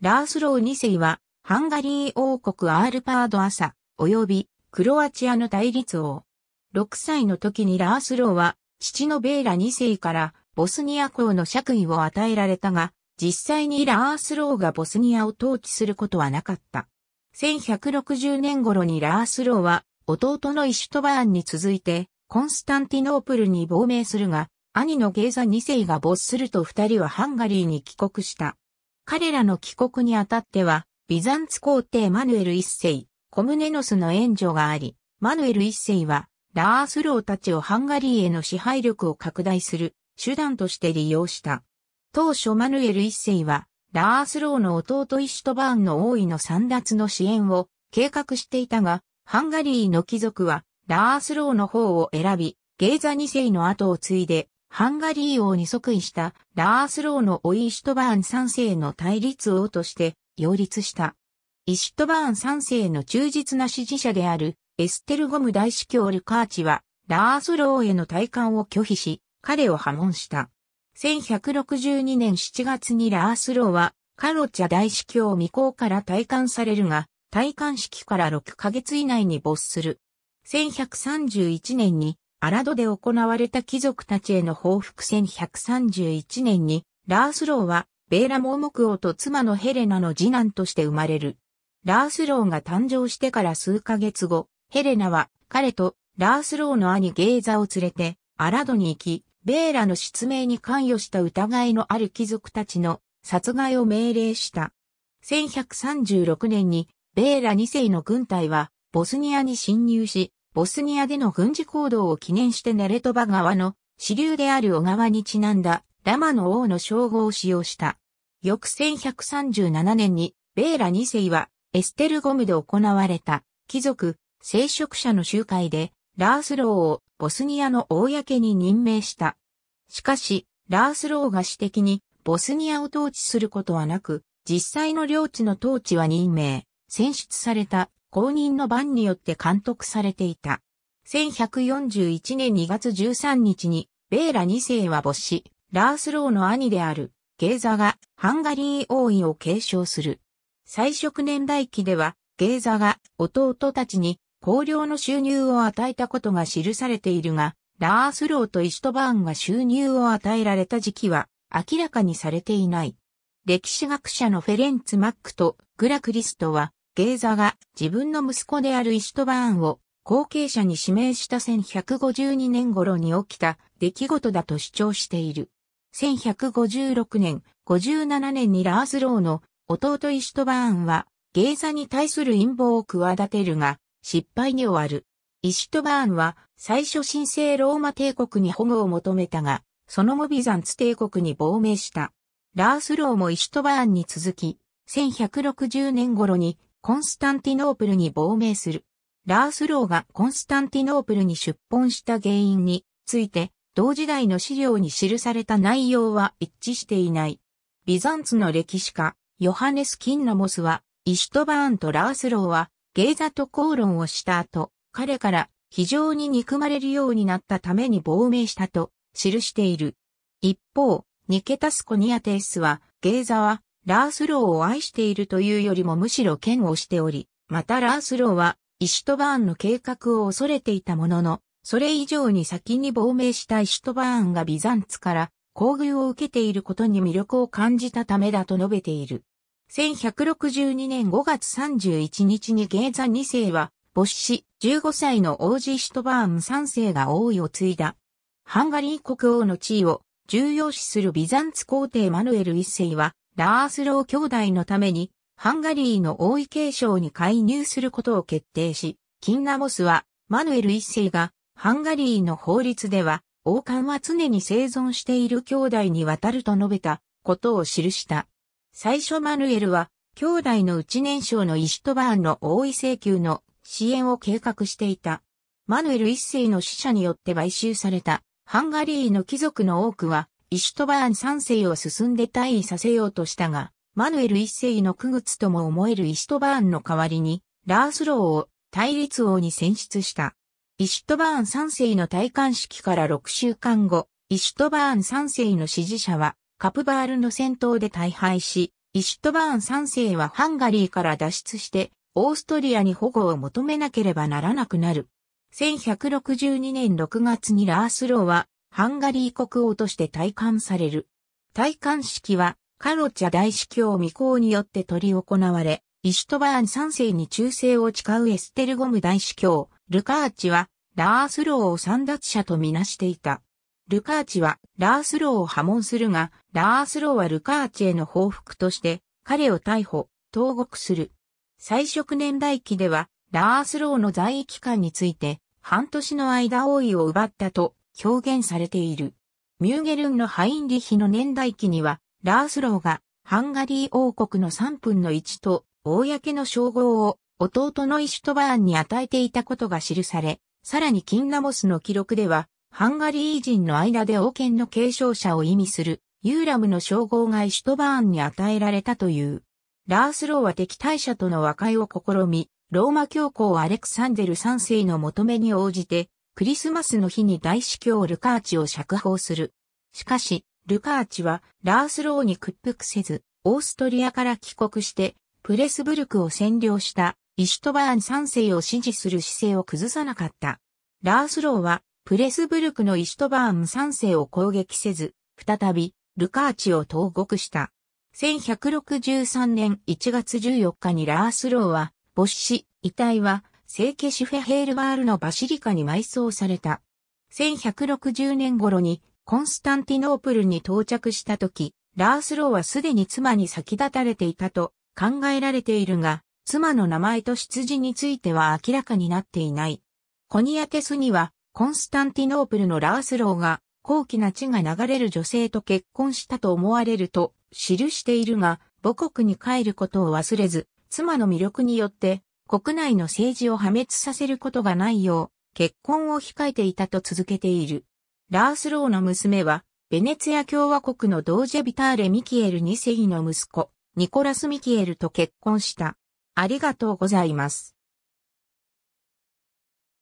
ラースロー2世は、ハンガリー王国アールパード朝、及び、クロアチアの対立王。6歳の時にラースローは、父のベーラ2世から、ボスニア公の爵位を与えられたが、実際にラースローがボスニアを統治することはなかった。1160年頃にラースローは、弟のイシュトバーンに続いて、コンスタンティノープルに亡命するが、兄のゲーザ2世が没すると二人はハンガリーに帰国した。彼らの帰国にあたっては、ビザンツ皇帝マヌエル一世、コムネノスの援助があり、マヌエル一世は、ラースローたちをハンガリーへの支配力を拡大する手段として利用した。当初マヌエル一世は、ラースローの弟イシュトバーンの王位の散奪の支援を計画していたが、ハンガリーの貴族は、ラースローの方を選び、ゲーザ2世の後を継いで、ハンガリー王に即位したラースローのオイシュトバーン3世の対立王として擁立した。イシュトバーン3世の忠実な支持者であるエステルゴム大司教ルカーチはラースローへの退官を拒否し、彼を破門した。1162年7月にラースローはカロチャ大司教未公から退官されるが、退官式から6ヶ月以内に没する。1131年にアラドで行われた貴族たちへの報復戦131年に、ラースローは、ベーラ盲目王と妻のヘレナの次男として生まれる。ラースローが誕生してから数ヶ月後、ヘレナは彼とラースローの兄ゲーザを連れてアラドに行き、ベーラの失明に関与した疑いのある貴族たちの殺害を命令した。1136年にベーラ2世の軍隊はボスニアに侵入し、ボスニアでの軍事行動を記念してネレトバ川の支流である小川にちなんだラマの王の称号を使用した。翌1137年にベーラ2世はエステルゴムで行われた貴族、聖職者の集会でラースローをボスニアの公に任命した。しかし、ラースローが私的にボスニアを統治することはなく、実際の領地の統治は任命、選出された公認の番によって監督されていた。1141年2月13日に、ベーラ2世は没し、ラースローの兄である、ゲーザがハンガリー王位を継承する。最色年代記では、ゲーザが弟たちに高量の収入を与えたことが記されているが、ラースローとイシュトバーンが収入を与えられた時期は明らかにされていない。歴史学者のフェレンツ・マックとグラクリストはゲーザが自分の息子であるイシュトバーンを後継者に指名した1152年頃に起きた出来事だと主張している。1156年、57年にラースローの弟イシュトバーンはゲーザに対する陰謀を企てるが失敗に終わる。イシュトバーンは最初神聖ローマ帝国に保護を求めたが、その後ビザンツ帝国に亡命した。ラースローもイシュトバーンに続き、1160年頃にコンスタンティノープルに亡命する。ラースローがコンスタンティノープルに出奔した原因について、同時代の資料に記された内容は一致していない。ビザンツの歴史家、ヨハネス・キンナモスは、イシュトバーンとラースローは、ゲイザと口論をした後、彼から非常に憎まれるようになったために亡命したと記している。一方、ニケタス・コニアテイスは、ゲイザはラースローを愛しているというよりもむしろ嫌悪しており、またラースローは、イシュトバーンの計画を恐れていたものの、それ以上に先に亡命したイシュトバーンがビザンツから厚遇を受けていることに魅力を感じたためだと述べている。1162年5月31日にゲーザ2世は、没死、15歳の王子イシュトバーン3世が王位を継いだ。ハンガリー国王の地位を重要視するビザンツ皇帝マヌエル1世は、ラースロー兄弟のために、ハンガリーの王位継承に介入することを決定し、キンナモスは、マヌエル一世が、ハンガリーの法律では、王冠は常に生存している兄弟にわたると述べたことを記した。最初マヌエルは、兄弟のうち年少のイシトバーンの王位請求の支援を計画していた。マヌエル一世の死者によって買収されたハンガリーの貴族の多くはイシュトバーン三世を進んで退位させようとしたが、マヌエル一世の区靴とも思えるイシュトバーンの代わりに、ラースローを対立王に選出した。イシュトバーン三世の戴冠式から6週間後、イシュトバーン三世の支持者は、カプバールの戦闘で大敗し、イシュトバーン三世はハンガリーから脱出して、オーストリアに保護を求めなければならなくなる。1162年6月にラースローはハンガリー国王として戴冠される。戴冠式は、カロチャ大司教未公によって執り行われ、イシュトバーン3世に忠誠を誓うエステルゴム大司教、ルカーチは、ラースローを三奪者とみなしていた。ルカーチは、ラースローを破門するが、ラースローはルカーチへの報復として、彼を逮捕、投獄する。最色年代記では、ラースローの在位期間について、半年の間王位を奪ったと表現されている。ミューゲルンのハインリヒの年代記には、ラースローがハンガリー王国の3分の1と、公の称号を弟のイシュトバーンに与えていたことが記され、さらにキンナモスの記録では、ハンガリー人の間で王権の継承者を意味する、ユーラムの称号がイシュトバーンに与えられたという。ラースローは敵対者との和解を試み、ローマ教皇アレクサンデル3世の求めに応じて、クリスマスの日に大司教ルカーチを釈放する。しかし、ルカーチはラースローに屈服せず、オーストリアから帰国して、プレスブルクを占領したイシュトバーン3世を支持する姿勢を崩さなかった。ラースローは、プレスブルクのイシュトバーン3世を攻撃せず、再び、ルカーチを投獄した。1163年1月14日にラースローは、没死、遺体は、聖ケシフェヘールバールのバシリカに埋葬された。1160年頃にコンスタンティノープルに到着した時、ラースローはすでに妻に先立たれていたと考えられているが、妻の名前と出自については明らかになっていない。コニアテスには、コンスタンティノープルのラースローが、高貴な血が流れる女性と結婚したと思われると記しているが、母国に帰ることを忘れず、妻の魅力によって国内の政治を破滅させることがないよう、結婚を控えていたと続けている。ラースローの娘は、ベネツィア共和国のドージェ・ビターレ・ミキエル2世の息子、ニコラス・ミキエルと結婚した。ありがとうございます。